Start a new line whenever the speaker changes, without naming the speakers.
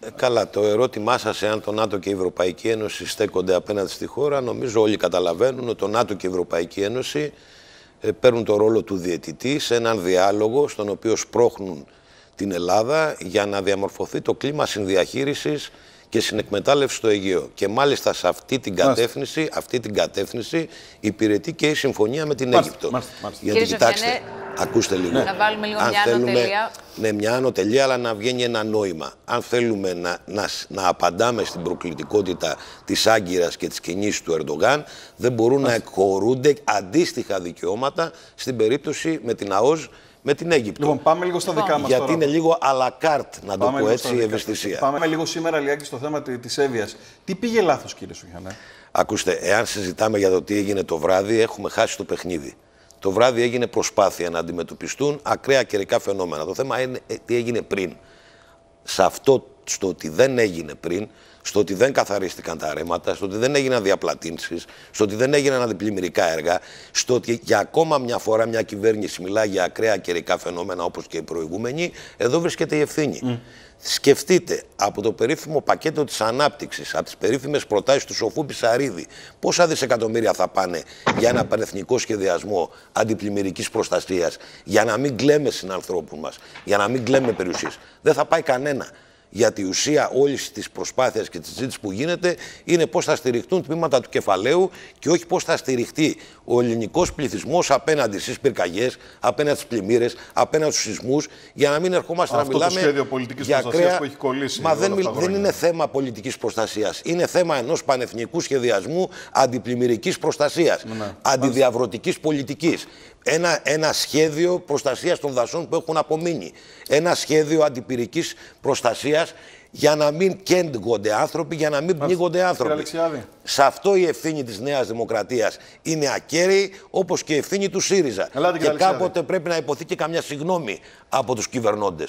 Ε, καλά, το ερώτημά σας, εάν το ΝΑΤΟ και η Ευρωπαϊκή Ένωση στέκονται απέναντι στη χώρα, νομίζω όλοι καταλαβαίνουν ότι το ΝΑΤΟ και η Ευρωπαϊκή Ένωση ε, παίρνουν το ρόλο του διαιτητή σε έναν διάλογο στον οποίο σπρώχνουν την Ελλάδα για να διαμορφωθεί το κλίμα συνδιαχείρισης και συνεκμετάλλευσης στο Αιγαίο. Και μάλιστα σε αυτή την κατεύθυνση, αυτή την κατεύθυνση υπηρετεί και η συμφωνία με την Αίγυπτο. Γιατί κοιτάξτε, Ακούστε λίγο. Να βάλουμε λίγο Αν μια θέλουμε, τελεία. Ναι, μια τελεία, αλλά να βγαίνει ένα νόημα. Αν θέλουμε να, να, να απαντάμε στην προκλητικότητα της άγκυρας και της κινήσης του Ερντογάν, δεν μπορούν Ας. να εκχωρούνται αντίστοιχα δικαιώματα στην περίπτωση με την ΑΟΣ με την Αίγυπτο. Λοιπόν, πάμε λίγο στα δικά μας. Γιατί τώρα. είναι λίγο αλακάρτ, la να πάμε το πω έτσι, η ευαισθησία. Πάμε λίγο σήμερα λιγάκι στο θέμα τη έβειας. Τι πήγε λάθος, κύριε Σουχιανέ. Ακούστε, εάν συζητάμε για το τι έγινε το βράδυ, έχουμε χάσει το παιχνίδι. Το βράδυ έγινε προσπάθεια να αντιμετωπιστούν ακραία καιρικά φαινόμενα. Το θέμα είναι ε, τι έγινε πριν. Σε αυτό στο ότι δεν έγινε πριν, στο ότι δεν καθαρίστηκαν τα ρέματα, στο ότι δεν έγιναν διαπλατήνσεις, στο ότι δεν έγιναν αντιπλημμυρικά έργα, στο ότι για ακόμα μια φορά μια κυβέρνηση μιλά για ακραία καιρικά φαινόμενα όπως και οι προηγούμενοι, εδώ βρίσκεται η ευθύνη. Σκεφτείτε από το περίφημο πακέτο της ανάπτυξης, από τις περίφημες προτάσεις του Σοφού Πισαρίδη, πόσα δισεκατομμύρια θα πάνε για ένα πανεθνικό σχεδιασμό αντιπλημμυρικής προστασίας, για να μην κλαίμε συνανθρώπους μας, για να μην κλαίμε περιουσίες. Δεν θα πάει κανένα γιατί η ουσία όλης της προσπάθειας και της συζήτησης που γίνεται είναι πώς θα στηριχτούν τμήματα του κεφαλαίου και όχι πώς θα στηριχτεί ο ελληνικός πληθυσμός απέναντι στις πυρκαγιές, απέναντι στις πλημμύρες, απέναντι στους σεισμούς, για να μην ερχόμαστε Αυτό να μιλάμε. Αυτό το σχέδιο πολιτικής προστασία που έχει κολλήσει. Μα δεν, δεν είναι θέμα πολιτικής προστασίας. Είναι θέμα ενός πανεθνικού σχεδιασμού αντιπλημμυρικής προστασίας, ναι. ναι. αντιδιαβρωτικής πολιτικής. Ένα, ένα σχέδιο προστασίας των δασών που έχουν απομείνει. Ένα σχέδιο αντιπυρικής προστασίας για να μην κέντγονται άνθρωποι, για να μην πνίγονται άνθρωποι. Σε αυτό η ευθύνη της Νέας Δημοκρατίας είναι ακέραιη, όπως και η ευθύνη του ΣΥΡΙΖΑ. και κάποτε πρέπει να υποθεί και καμιά συγγνώμη από τους κυβερνώντες.